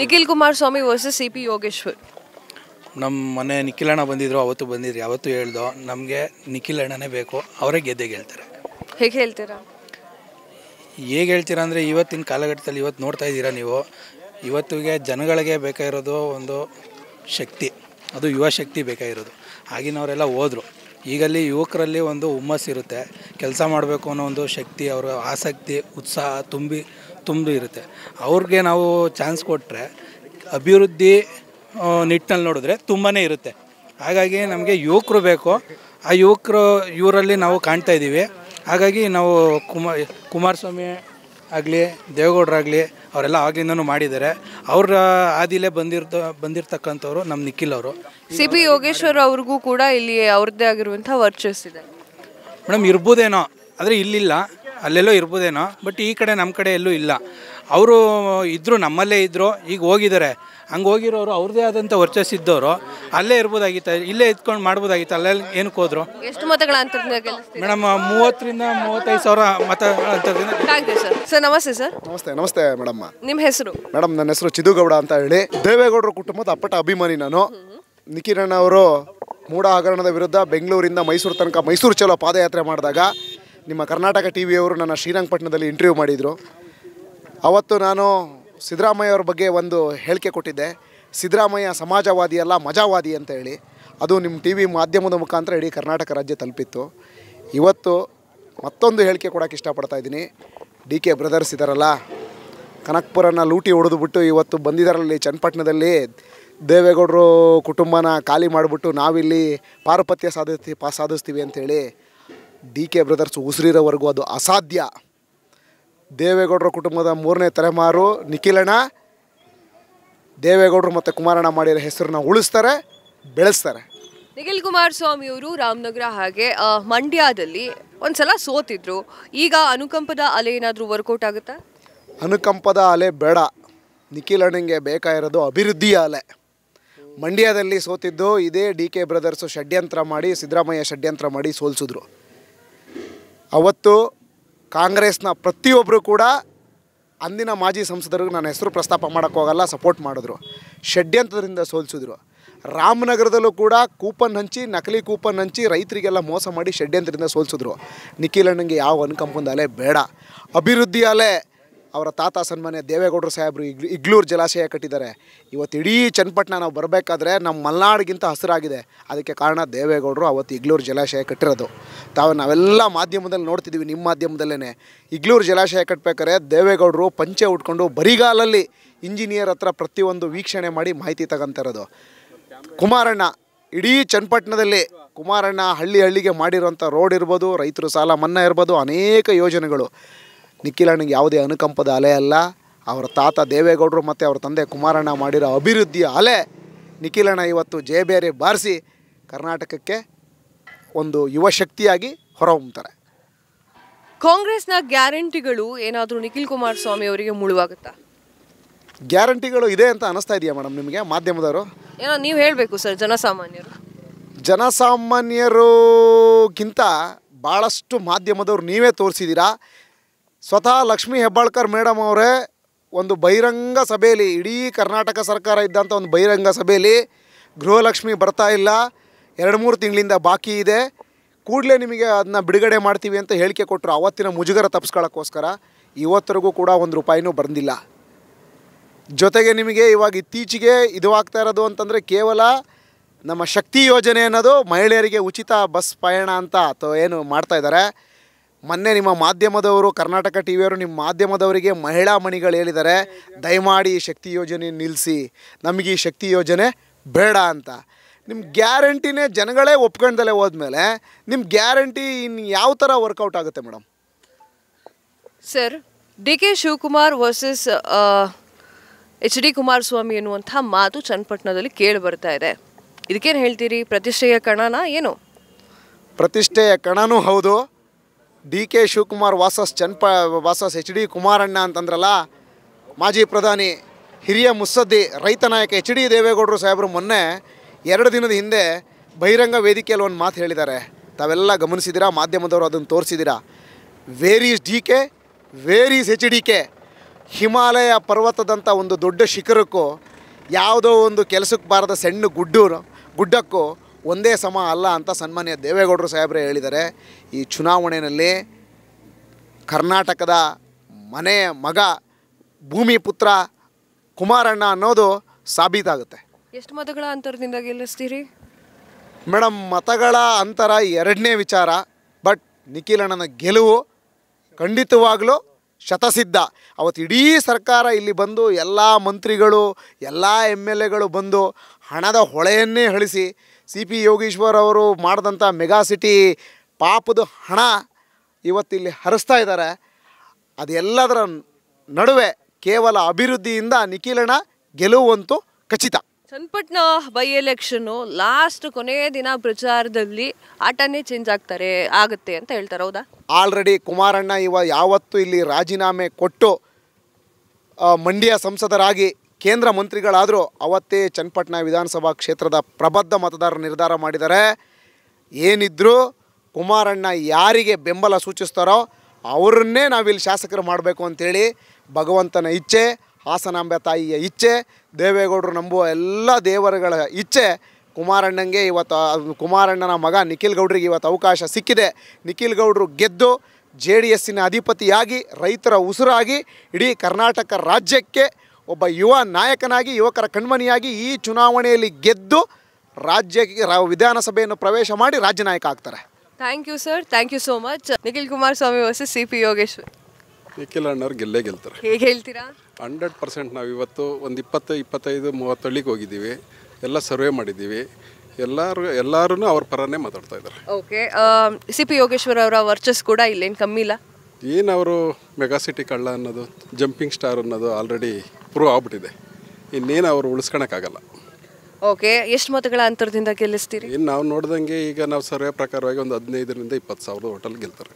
Nikhil Kumaraswamy versus C P Yogeshwar ನಮ್ಮ ಮನೆ ನಿಖಿಲ್ ಅಣ್ಣ ಬಂದಿದ್ರು ಅವತ್ತು ಬಂದಿದ್ರು ಯಾವತ್ತು ಹೇಳ್ದೋ ನಮಗೆ ನಿಖಿಲ್ ಅಣ್ಣನೇ ಬೇಕು ಅವರೇ ಗೆದ್ದೆ ಹೇಳ್ತಾರೆ ಹೇಗೆ ಹೇಳ್ತೀರಾ ಹೇಗೆ ಹೇಳ್ತೀರಾ ಅಂದರೆ ಇವತ್ತಿನ ಕಾಲಘಟ್ಟದಲ್ಲಿ ಇವತ್ತು ನೋಡ್ತಾ ಇದ್ದೀರಾ ನೀವು ಇವತ್ತಿಗೆ ಜನಗಳಿಗೆ ಬೇಕಾಗಿರೋದು ಒಂದು ಶಕ್ತಿ ಅದು ಯುವ ಶಕ್ತಿ ಬೇಕಾಗಿರೋದು ಆಗಿನವರೆಲ್ಲ ಹೋದರು ಈಗಲ್ಲಿ ಯುವಕರಲ್ಲಿ ಒಂದು ಹುಮ್ಮಸ್ಸಿರುತ್ತೆ ಕೆಲಸ ಮಾಡಬೇಕು ಅನ್ನೋ ಒಂದು ಶಕ್ತಿ ಅವರ ಆಸಕ್ತಿ ಉತ್ಸಾಹ ತುಂಬಿ ತುಂಬಿ ಇರುತ್ತೆ ಅವ್ರಿಗೆ ನಾವು ಚಾನ್ಸ್ ಕೊಟ್ಟರೆ ಅಭಿವೃದ್ಧಿ ನಿಟ್ಟಿನಲ್ಲಿ ನೋಡಿದ್ರೆ ತುಂಬಾ ಇರುತ್ತೆ ಹಾಗಾಗಿ ನಮಗೆ ಯುವಕರು ಬೇಕು ಆ ಯುವಕರು ಇವರಲ್ಲಿ ನಾವು ಕಾಣ್ತಾ ಇದ್ದೀವಿ ಹಾಗಾಗಿ ನಾವು ಕುಮಾರ್ ಕುಮಾರಸ್ವಾಮಿ ಆಗಲಿ ದೇವೇಗೌಡರಾಗಲಿ ಅವರೆಲ್ಲ ಆಗಿಂದನೂ ಮಾಡಿದ್ದಾರೆ ಅವ್ರ ಆದಿಲೇ ಬಂದಿರ್ತ ಬಂದಿರ್ತಕ್ಕಂಥವ್ರು ನಮ್ಮ ನಿಖಿಲ್ ಅವರು ಸಿ ಬಿ ಯೋಗೇಶ್ವರ್ ಅವ್ರಿಗೂ ಕೂಡ ಇಲ್ಲಿ ಅವ್ರದ್ದೇ ಆಗಿರುವಂಥ ವರ್ಚಸ್ ಇದೆ ಮೇಡಮ್ ಇರ್ಬೋದೇನೋ ಆದರೆ ಇಲ್ಲಿಲ್ಲ ಅಲ್ಲೆಲ್ಲೋ ಇರ್ಬೋದೇನೋ ಬಟ್ ಈ ಕಡೆ ನಮ್ಮ ಕಡೆ ಎಲ್ಲೂ ಇಲ್ಲ ಅವರು ಇದ್ದರು ನಮ್ಮಲ್ಲೇ ಇದ್ದರು ಈಗ ಹೋಗಿದ್ದಾರೆ ಹಂಗೆ ಹೋಗಿರೋರು ಅವ್ರದೇ ಆದಂಥ ವರ್ಚಸ್ಸಿದ್ದವರು ಅಲ್ಲೇ ಇರ್ಬೋದಾಗಿತ್ತು ಇಲ್ಲೇ ಇದ್ಕೊಂಡು ಮಾಡ್ಬೋದಾಗಿತ್ತು ಅಲ್ಲೆಲ್ಲ ಏನಕ್ಕೆ ಹೋದ್ರು ಎಷ್ಟು ಮತಗಳ ಮೇಡಮ್ ಮೂವತ್ತರಿಂದ ಮೂವತ್ತೈದು ಸಾವಿರ ಮತ ಸರ್ ಸರ್ ನಮಸ್ತೆ ಸರ್ ನಮಸ್ತೆ ನಮಸ್ತೆ ಮೇಡಮ್ ನಿಮ್ಮ ಹೆಸರು ಮೇಡಮ್ ನನ್ನ ಹೆಸರು ಚಿದುಗೌಡ ಅಂತ ಹೇಳಿ ದೇವೇಗೌಡರ ಕುಟುಂಬದ ಅಪ್ಪಟ ಅಭಿಮಾನಿ ನಾನು ನಿಖಿರಣ್ಣ ಅವರು ಮೂಡ ಹಗರಣದ ವಿರುದ್ಧ ಬೆಂಗಳೂರಿಂದ ಮೈಸೂರು ತನಕ ಮೈಸೂರು ಚಲೋ ಪಾದಯಾತ್ರೆ ಮಾಡಿದಾಗ ನಿಮ್ಮ ಕರ್ನಾಟಕ ಟಿ ವಿಯವರು ನನ್ನ ಶ್ರೀರಂಗಪಟ್ಟಣದಲ್ಲಿ ಇಂಟರ್ವ್ಯೂ ಮಾಡಿದರು ಅವತ್ತು ನಾನು ಸಿದ್ದರಾಮಯ್ಯ ಅವ್ರ ಬಗ್ಗೆ ಒಂದು ಹೇಳಿಕೆ ಕೊಟ್ಟಿದ್ದೆ ಸಿದ್ದರಾಮಯ್ಯ ಸಮಾಜವಾದಿಯಲ್ಲ ಮಜಾವಾದಿ ಅಂತ ಹೇಳಿ ಅದು ನಿಮ್ಮ ಟಿ ವಿ ಮಾಧ್ಯಮದ ಮುಖಾಂತರ ಇಡೀ ಕರ್ನಾಟಕ ರಾಜ್ಯ ತಲುಪಿತ್ತು ಇವತ್ತು ಮತ್ತೊಂದು ಹೇಳಿಕೆ ಕೊಡೋಕ್ಕೆ ಇಷ್ಟಪಡ್ತಾ ಇದ್ದೀನಿ ಡಿ ಕೆ ಬ್ರದರ್ಸ್ ಇದ್ದಾರಲ್ಲ ಕನಕ್ಪುರನ ಲೂಟಿ ಹೊಡೆದುಬಿಟ್ಟು ಇವತ್ತು ಬಂದಿದ್ದಾರಲ್ಲಿ ಚನ್ನಪಟ್ಟಣದಲ್ಲಿ ದೇವೇಗೌಡರು ಕುಟುಂಬನ ಖಾಲಿ ಮಾಡಿಬಿಟ್ಟು ನಾವಿಲ್ಲಿ ಪಾರುಪತ್ಯ ಸಾಧಿಸ್ತೀವಿ ಪಾ ಸಾಧಿಸ್ತೀವಿ ಅಂಥೇಳಿ ಡಿ ಕೆ ಬ್ರದರ್ಸ್ ಉಸಿರಿರೋವರೆಗೂ ಅದು ಅಸಾಧ್ಯ ದೇವೇಗೌಡರ ಕುಟುಂಬದ ಮೂರನೇ ತಲೆಮಾರು ನಿಖಿಲಣ್ಣ ದೇವೇಗೌಡರು ಮತ್ತು ಕುಮಾರಣ್ಣ ಮಾಡಿರೋ ಹೆಸರನ್ನ ಉಳಿಸ್ತಾರೆ ಬೆಳೆಸ್ತಾರೆ ನಿಖಿಲ್ ಕುಮಾರಸ್ವಾಮಿ ಅವರು ರಾಮನಗರ ಹಾಗೆ ಮಂಡ್ಯದಲ್ಲಿ ಒಂದ್ಸಲ ಸೋತಿದ್ರು ಈಗ ಅನುಕಂಪದ ಅಲೆ ಏನಾದರೂ ವರ್ಕೌಟ್ ಆಗುತ್ತಾ ಅನುಕಂಪದ ಅಲೆ ಬೇಡ ನಿಖಿಲ್ ಬೇಕಾಗಿರೋದು ಅಭಿವೃದ್ಧಿಯ ಅಲೆ ಮಂಡ್ಯದಲ್ಲಿ ಸೋತಿದ್ದು ಇದೇ ಡಿ ಕೆ ಬ್ರದರ್ಸು ಷಡ್ಯಂತ್ರ ಮಾಡಿ ಸಿದ್ದರಾಮಯ್ಯ ಷಡ್ಯಂತ್ರ ಮಾಡಿ ಸೋಲಿಸಿದ್ರು ಅವತ್ತು ಕಾಂಗ್ರೆಸ್ನ ಪ್ರತಿಯೊಬ್ಬರು ಕೂಡ ಅಂದಿನ ಮಾಜಿ ಸಂಸದರಿಗೆ ನನ್ನ ಹೆಸರು ಪ್ರಸ್ತಾಪ ಮಾಡೋಕ್ಕೋಗಲ್ಲ ಸಪೋರ್ಟ್ ಮಾಡಿದ್ರು ಷಡ್ಯಂತ್ರದಿಂದ ಸೋಲಿಸಿದ್ರು ರಾಮನಗರದಲ್ಲೂ ಕೂಡ ಕೂಪನ್ ಹಂಚಿ ನಕಲಿ ಕೂಪನ್ ಹಂಚಿ ರೈತರಿಗೆಲ್ಲ ಮೋಸ ಮಾಡಿ ಷಡ್ಯಂತ್ರದಿಂದ ಸೋಲಿಸಿದ್ರು ನಿಖಿಲ್ ಅಣ್ಣಂಗೆ ಯಾವ ಅನುಕಂಪದ ಬೇಡ ಅಭಿವೃದ್ಧಿ ಅಲೆ ಅವರ ತಾತ ಸನ್ಮಾನ್ಯ ದೇವೇಗೌಡರು ಸಾಹೇಬರು ಇಗ್ ಇಗ್ಲೂರು ಜಲಾಶಯ ಕಟ್ಟಿದ್ದಾರೆ ಇವತ್ತು ಇಡೀ ಚನ್ನಪಟ್ಟಣ ನಾವು ಬರಬೇಕಾದ್ರೆ ನಮ್ಮ ಮಲ್ನಾಡಿಗಿಂತ ಹಸಿರಾಗಿದೆ ಅದಕ್ಕೆ ಕಾರಣ ದೇವೇಗೌಡರು ಅವತ್ತು ಇಗ್ಲೂರು ಜಲಾಶಯ ಕಟ್ಟಿರೋದು ತಾವು ನಾವೆಲ್ಲ ಮಾಧ್ಯಮದಲ್ಲಿ ನೋಡ್ತಿದ್ದೀವಿ ನಿಮ್ಮ ಮಾಧ್ಯಮದಲ್ಲೇ ಇಗ್ಲೂರು ಜಲಾಶಯ ಕಟ್ಟಬೇಕಾದ್ರೆ ದೇವೇಗೌಡರು ಪಂಚೆ ಉಟ್ಕೊಂಡು ಬರಿಗಾಲಲ್ಲಿ ಇಂಜಿನಿಯರ್ ಹತ್ರ ಪ್ರತಿಯೊಂದು ವೀಕ್ಷಣೆ ಮಾಡಿ ಮಾಹಿತಿ ತಗೊಂತಿರೋದು ಕುಮಾರಣ್ಣ ಇಡೀ ಚನ್ನಪಟ್ಟಣದಲ್ಲಿ ಕುಮಾರಣ್ಣ ಹಳ್ಳಿ ಹಳ್ಳಿಗೆ ಮಾಡಿರುವಂಥ ರೋಡ್ ಇರ್ಬೋದು ರೈತರು ಸಾಲ ಮನ್ನಾ ಇರ್ಬೋದು ಅನೇಕ ಯೋಜನೆಗಳು ನಿಖಿಲಣ್ಣಗೆ ಯಾವುದೇ ಅನುಕಂಪದ ಅಲೆ ಅಲ್ಲ ಅವರ ತಾತ ದೇವೇಗೌಡರು ಮತ್ತು ಅವರ ತಂದೆ ಕುಮಾರಣ್ಣ ಮಾಡಿರೋ ಅಭಿವೃದ್ಧಿಯ ಅಲೆ ನಿಖಿಲಣ್ಣ ಇವತ್ತು ಬೇರೆ ಬಾರಿಸಿ ಕರ್ನಾಟಕಕ್ಕೆ ಒಂದು ಯುವ ಶಕ್ತಿಯಾಗಿ ಹೊರಹೊಮ್ಮುತ್ತಾರೆ ಕಾಂಗ್ರೆಸ್ನ ಗ್ಯಾರಂಟಿಗಳು ಏನಾದರೂ ನಿಖಿಲ್ ಕುಮಾರಸ್ವಾಮಿ ಅವರಿಗೆ ಮುಳುವಾಗುತ್ತಾ ಗ್ಯಾರಂಟಿಗಳು ಇದೆ ಅಂತ ಅನಿಸ್ತಾ ಇದೆಯಾ ಮೇಡಮ್ ನಿಮಗೆ ಮಾಧ್ಯಮದವರು ಏನೋ ನೀವು ಹೇಳಬೇಕು ಸರ್ ಜನಸಾಮಾನ್ಯರು ಜನಸಾಮಾನ್ಯರುಗಿಂತ ಭಾಳಷ್ಟು ಮಾಧ್ಯಮದವರು ನೀವೇ ತೋರಿಸಿದ್ದೀರಾ ಸ್ವತಃ ಲಕ್ಷ್ಮೀ ಹೆಬ್ಬಾಳ್ಕರ್ ಮೇಡಮ್ ಅವರೇ ಒಂದು ಬಹಿರಂಗ ಸಭೆಯಲ್ಲಿ ಇಡೀ ಕರ್ನಾಟಕ ಸರ್ಕಾರ ಇದ್ದಂಥ ಒಂದು ಬಹಿರಂಗ ಸಭೆಯಲ್ಲಿ ಗೃಹಲಕ್ಷ್ಮಿ ಬರ್ತಾ ಇಲ್ಲ ಎರಡು ಮೂರು ತಿಂಗಳಿಂದ ಬಾಕಿ ಇದೆ ಕೂಡಲೇ ನಿಮಗೆ ಅದನ್ನ ಬಿಡುಗಡೆ ಮಾಡ್ತೀವಿ ಅಂತ ಹೇಳಿಕೆ ಕೊಟ್ಟರು ಅವತ್ತಿನ ಮುಜುಗರ ತಪ್ಪಿಸ್ಕೊಳ್ಳೋಕ್ಕೋಸ್ಕರ ಇವತ್ತರೆಗೂ ಕೂಡ ಒಂದು ರೂಪಾಯಿನೂ ಬಂದಿಲ್ಲ ಜೊತೆಗೆ ನಿಮಗೆ ಇವಾಗ ಇತ್ತೀಚೆಗೆ ಇದು ಆಗ್ತಾ ಇರೋದು ಅಂತಂದರೆ ಕೇವಲ ನಮ್ಮ ಶಕ್ತಿ ಯೋಜನೆ ಅನ್ನೋದು ಮಹಿಳೆಯರಿಗೆ ಉಚಿತ ಬಸ್ ಪಯಣ ಅಂತ ಅಥವಾ ಏನು ಮಾಡ್ತಾಯಿದ್ದಾರೆ ಮೊನ್ನೆ ನಿಮ್ಮ ಮಾಧ್ಯಮದವರು ಕರ್ನಾಟಕ ಟಿ ವಿಯವರು ನಿಮ್ಮ ಮಾಧ್ಯಮದವರಿಗೆ ಮಹಿಳಾ ಮಣಿಗಳು ಹೇಳಿದ್ದಾರೆ ದಯಮಾಡಿ ಈ ಶಕ್ತಿ ಯೋಜನೆ ನಿಲ್ಲಿಸಿ ನಮಗೆ ಈ ಶಕ್ತಿ ಯೋಜನೆ ಬೇಡ ಅಂತ ನಿಮ್ಮ ಗ್ಯಾರಂಟಿನೇ ಜನಗಳೇ ಒಪ್ಕೊಂಡಲ್ಲೇ ಹೋದ್ಮೇಲೆ ನಿಮ್ಮ ಗ್ಯಾರಂಟಿ ಇನ್ನು ಯಾವ ಥರ ವರ್ಕೌಟ್ ಆಗುತ್ತೆ madam sir D K Shivakumar versus H D Kumaraswamy ಎನ್ನುವಂಥ ಮಾತು ಚನ್ನಪಟ್ಟಣದಲ್ಲಿ ಕೇಳಿ ಬರ್ತಾ ಇದೆ ಇದಕ್ಕೇನು ಹೇಳ್ತೀರಿ ಪ್ರತಿಷ್ಠೆಯ ಕಣನ ಏನು ಪ್ರತಿಷ್ಠೆಯ ಕಣನೂ ಹೌದು ಡಿ ಕೆ ಶಿವಕುಮಾರ್ ವಾಸಸ್ ಚನ್ಪಾ ವಾಸಸ್ ಎಚ್ ಡಿ ಕುಮಾರಣ್ಣ ಅಂತಂದ್ರಲ್ಲ ಮಾಜಿ ಪ್ರಧಾನಿ ಹಿರಿಯ ಮುಸ್ಸದ್ದಿ ರೈತ ನಾಯಕ ಎಚ್ ಡಿ ದೇವೇಗೌಡರು ಸಾಹೇಬರು ಮೊನ್ನೆ ಎರಡು ದಿನದ ಹಿಂದೆ ಬಹಿರಂಗ ವೇದಿಕೆಯಲ್ಲಿ ಒಂದು ಮಾತು ಹೇಳಿದ್ದಾರೆ ತಾವೆಲ್ಲ ಗಮನಿಸಿದಿರಾ ಮಾಧ್ಯಮದವರು ಅದನ್ನು ತೋರಿಸಿದಿರಾ where is D K where is H D K Himalaya ಪರ್ವತದಂಥ ಒಂದು ದೊಡ್ಡ ಶಿಖರಕ್ಕೂ ಯಾವುದೋ ಒಂದು ಕೆಲಸಕ್ಕೆ ಬಾರದ ಸಣ್ಣ ಗುಡ್ಡೂರು ಗುಡ್ಡಕ್ಕೂ ಒಂದೇ ಸಮ ಅಲ್ಲ ಅಂತ ಸನ್ಮಾನ್ಯ ದೇವೇಗೌಡರು ಸಾಹೇಬ್ರೆ ಹೇಳಿದ್ದಾರೆ ಈ ಚುನಾವಣೆಯಲ್ಲಿ ಕರ್ನಾಟಕದ ಮನೆ ಮಗ ಭೂಮಿ ಪುತ್ರ ಕುಮಾರಣ್ಣ ಅನ್ನೋದು ಸಾಬೀತಾಗುತ್ತೆ ಎಷ್ಟು ಮತಗಳ ಅಂತರದಿಂದ ಗೆಲ್ಲಿಸ್ತೀರಿ ಮೇಡಮ್ ಮತಗಳ ಅಂತರ ಎರಡನೇ ವಿಚಾರ ಬಟ್ ನಿಖಿಲಣ್ಣನ ಗೆಲುವು ಖಂಡಿತವಾಗಲೂ ಶತಸಿದ್ಧ ಅವತ್ತು ಇಡೀ ಸರ್ಕಾರ ಇಲ್ಲಿ ಬಂದು ಎಲ್ಲ ಮಂತ್ರಿಗಳು ಎಲ್ಲ ಎಮ್ ಎಲ್ ಎಗಳು ಬಂದು ಹಣದ ಹೊಳೆಯನ್ನೇ ಅಳಿಸಿ ಸಿ ಪಿ ಯೋಗೀಶ್ವರ್ ಅವರು ಮಾಡಿದಂಥ ಮೆಗಾ ಸಿಟಿ ಪಾಪದ ಹಣ ಇವತ್ತಿಲ್ಲಿ ಹರಿಸ್ತಾ ಇದ್ದಾರೆ ಅದೆಲ್ಲದರ ನಡುವೆ ಕೇವಲ ಅಭಿವೃದ್ಧಿಯಿಂದ ನಿಖಿಲಣ ಗೆಲುವಂತೂ ಖಚಿತ ಚನ್ನಪಟ್ಟಣ ಬೈ ಎಲೆಕ್ಷನ್ನು ಲಾಸ್ಟ್ ಕೊನೆಯ ದಿನ ಪ್ರಚಾರದಲ್ಲಿ ಆಟನೇ ಚೇಂಜ್ ಆಗ್ತಾರೆ ಆಗುತ್ತೆ ಅಂತ ಹೇಳ್ತಾರೆ ಹೌದಾ ಆಲ್ರೆಡಿ ಕುಮಾರಣ್ಣ ಇವ ಯಾವತ್ತು ಇಲ್ಲಿ ರಾಜೀನಾಮೆ ಕೊಟ್ಟು ಮಂಡ್ಯ ಸಂಸದರಾಗಿ ಕೇಂದ್ರ ಮಂತ್ರಿಗಳಾದರೂ ಅವತ್ತೇ ಚನ್ನಪಟ್ಟಣ ವಿಧಾನಸಭಾ ಕ್ಷೇತ್ರದ ಪ್ರಬದ್ಧ ಮತದಾರರು ನಿರ್ಧಾರ ಮಾಡಿದ್ದಾರೆ ಏನಿದ್ದರೂ ಕುಮಾರಣ್ಣ ಯಾರಿಗೆ ಬೆಂಬಲ ಸೂಚಿಸ್ತಾರೋ ಅವರನ್ನೇ ನಾವಿಲ್ಲಿ ಶಾಸಕರು ಮಾಡಬೇಕು ಅಂಥೇಳಿ ಭಗವಂತನ ಇಚ್ಛೆ ಹಾಸನಾಂಬೆ ತಾಯಿಯ ಇಚ್ಛೆ ದೇವೇಗೌಡರು ನಂಬುವ ಎಲ್ಲ ದೇವರುಗಳ ಇಚ್ಛೆ ಕುಮಾರಣ್ಣಂಗೆ ಇವತ್ತು ಕುಮಾರಣ್ಣನ ಮಗ ನಿಖಿಲ್ ಗೌಡ್ರಿಗೆ ಇವತ್ತು ಅವಕಾಶ ಸಿಕ್ಕಿದೆ ನಿಖಿಲ್ ಗೌಡರು ಗೆದ್ದು ಜೆ ಡಿ ಎಸ್ಸಿನ ಅಧಿಪತಿಯಾಗಿ ರೈತರ ಉಸಿರಾಗಿ ಇಡೀ ಕರ್ನಾಟಕ ರಾಜ್ಯಕ್ಕೆ ಒಬ್ಬ ಯುವ ನಾಯಕನಾಗಿ ಯುವಕರ ಕಣ್ಮಣಿಯಾಗಿ ಈ ಚುನಾವಣೆಯಲ್ಲಿ ಗೆದ್ದು ರಾಜ್ಯಕ್ಕೆ ವಿಧಾನಸಭೆಯನ್ನು ಪ್ರವೇಶ ಮಾಡಿ ರಾಜ್ಯ ನಾಯಕ ಆಗ್ತಾರೆ thank you sir thank you so much Nikhil Kumaraswamy versus C P Yogeshwar Nikhil ಅಣ್ಣವ್ರು ಗೆಲ್ಲೇ ಗೆಲ್ತಾರೆ ಹೇಗೆ ಹೇಳ್ತೀರಾ ಹಂಡ್ರೆಡ್ ಪರ್ಸೆಂಟ್ ನಾವು ಇವತ್ತು ಒಂದು ಇಪ್ಪತ್ತು ಇಪ್ಪತ್ತೈದು ಮೂವತ್ತು ಹಳ್ಳಿಗೆ ಹೋಗಿದ್ದೀವಿ ಎಲ್ಲ ಸರ್ವೆ ಮಾಡಿದ್ದೀವಿ ಎಲ್ಲರೂ ಎಲ್ಲರೂ ಅವ್ರ ಪರನೇ ಮಾತಾಡ್ತಾ ಇದ್ದಾರೆ ಓಕೆ ಸಿ ಪಿ ಯೋಗೇಶ್ವರ್ ಅವರ ವರ್ಚಸ್ ಕೂಡ ಇಲ್ಲೇನು ಕಮ್ಮಿ ಇಲ್ಲ ಏನು ಅವರು ಮೆಗಾ ಸಿಟಿ ಕಳ್ಳ ಅನ್ನೋದು ಜಂಪಿಂಗ್ ಸ್ಟಾರ್ ಅನ್ನೋದು ಆಲ್ರೆಡಿ ಪ್ರೂವ್ ಆಗ್ಬಿಟ್ಟಿದೆ ಇನ್ನೇನು ಅವರು ಉಳಿಸ್ಕೊಳಕ್ಕಾಗಲ್ಲ ಓಕೆ ಎಷ್ಟು ಮತಗಳ ಅಂತರದಿಂದ ಗೆಲ್ಲಿಸ್ತೀರಿ ಇನ್ನು ನಾವು ನೋಡಿದಂಗೆ ಈಗ ನಾವು ಸರ್ವೆ ಪ್ರಕಾರವಾಗಿ ಒಂದು ಹದಿನೈದರಿಂದ ಇಪ್ಪತ್ತು ಸಾವಿರದ ಹೋಟೆಲ್ ಗೆಲ್ತಾರೆ